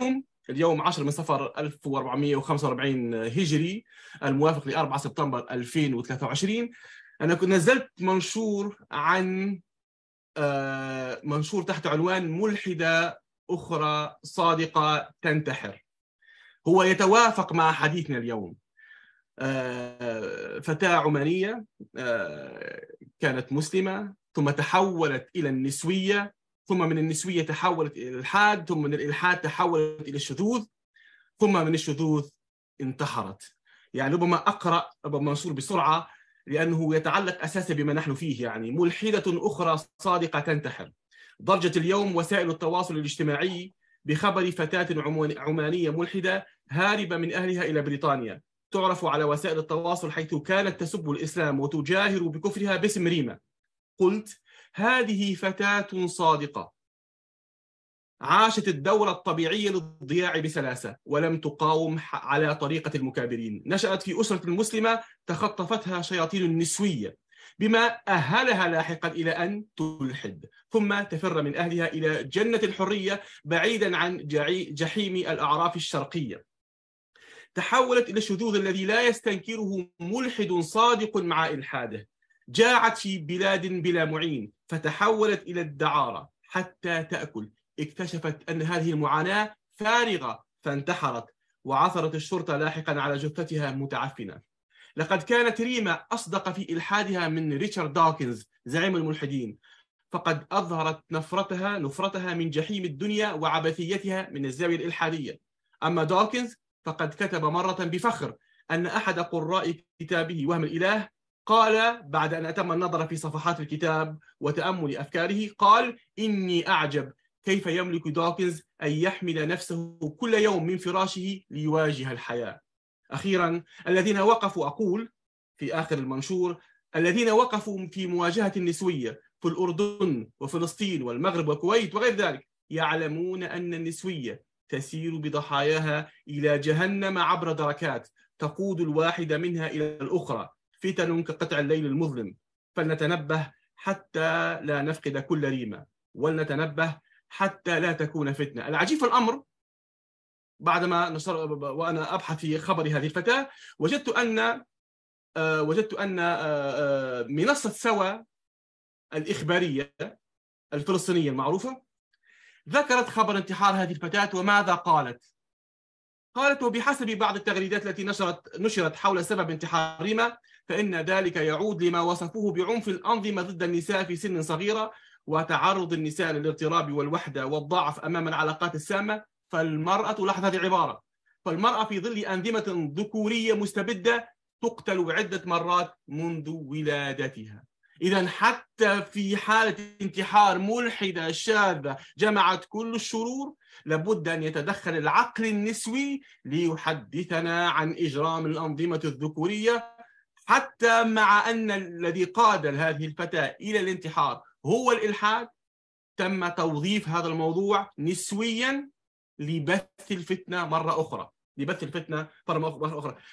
اليوم اليوم 10 من صفر 1445 هجري الموافق ل 4 سبتمبر 2023 انا كنت نزلت منشور عن آه، منشور تحت عنوان ملحده اخرى صادقه تنتحر هو يتوافق مع حديثنا اليوم آه، فتاه عمانيه آه، كانت مسلمه ثم تحولت الى النسويه ثم من النسوية تحولت إلى الإلحاد ثم من الإلحاد تحولت إلى الشذوذ ثم من الشذوذ انتحرت يعني ربما أقرأ أبو منصور بسرعة لأنه يتعلق أساسا بما نحن فيه يعني ملحدة أخرى صادقة تنتحر ضجت اليوم وسائل التواصل الاجتماعي بخبر فتاة عمانية ملحدة هاربة من أهلها إلى بريطانيا تعرف على وسائل التواصل حيث كانت تسب الإسلام وتجاهر بكفرها باسم ريما قلت هذه فتاة صادقة عاشت الدورة الطبيعية للضياع بسلاسة ولم تقاوم على طريقة المكابرين نشأت في أسرة مسلمة تخطفتها شياطين النسوية بما أهلها لاحقا إلى أن تلحد ثم تفر من أهلها إلى جنة الحرية بعيدا عن جحيم الأعراف الشرقية تحولت إلى الشذوذ الذي لا يستنكره ملحد صادق مع إلحاده جاعت في بلاد بلا معين فتحولت إلى الدعارة حتى تأكل اكتشفت أن هذه المعاناة فارغة فانتحرت وعثرت الشرطة لاحقا على جثتها متعفنة لقد كانت ريما أصدق في إلحادها من ريتشارد داكنز زعيم الملحدين فقد أظهرت نفرتها نفرتها من جحيم الدنيا وعبثيتها من الزاوية الإلحادية أما داكنز فقد كتب مرة بفخر أن أحد قراء كتابه وهم الإله قال بعد أن أتم النظر في صفحات الكتاب وتأمل أفكاره قال إني أعجب كيف يملك دوكنز أن يحمل نفسه كل يوم من فراشه ليواجه الحياة أخيرا الذين وقفوا أقول في آخر المنشور الذين وقفوا في مواجهة النسوية في الأردن وفلسطين والمغرب والكويت وغير ذلك يعلمون أن النسوية تسير بضحاياها إلى جهنم عبر دركات تقود الواحدة منها إلى الأخرى فتن كقطع الليل المظلم فلنتنبه حتى لا نفقد كل ريمة ولنتنبه حتى لا تكون فتنة العجيب في الأمر بعدما نصر وأنا أبحث في خبر هذه الفتاة وجدت أن آه، وجدت أن آه، آه، منصة سوا الإخبارية الفلسطينية المعروفة ذكرت خبر انتحار هذه الفتاة وماذا قالت قالت وبحسب بعض التغريدات التي نشرت نشرت حول سبب انتحار ريما فإن ذلك يعود لما وصفوه بعنف الأنظمة ضد النساء في سن صغيرة وتعرض النساء للاضطراب والوحدة والضعف أمام العلاقات السامة فالمرأة لاحظ هذه العبارة فالمرأة في ظل أنظمة ذكورية مستبدة تقتل عدة مرات منذ ولادتها إذا حتى في حالة انتحار ملحدة شاذة جمعت كل الشرور لابد أن يتدخل العقل النسوي ليحدثنا عن إجرام الأنظمة الذكورية حتى مع أن الذي قاد هذه الفتاة إلى الانتحار هو الإلحاد تم توظيف هذا الموضوع نسويا لبث الفتنة مرة أخرى لبث الفتنة مرة أخرى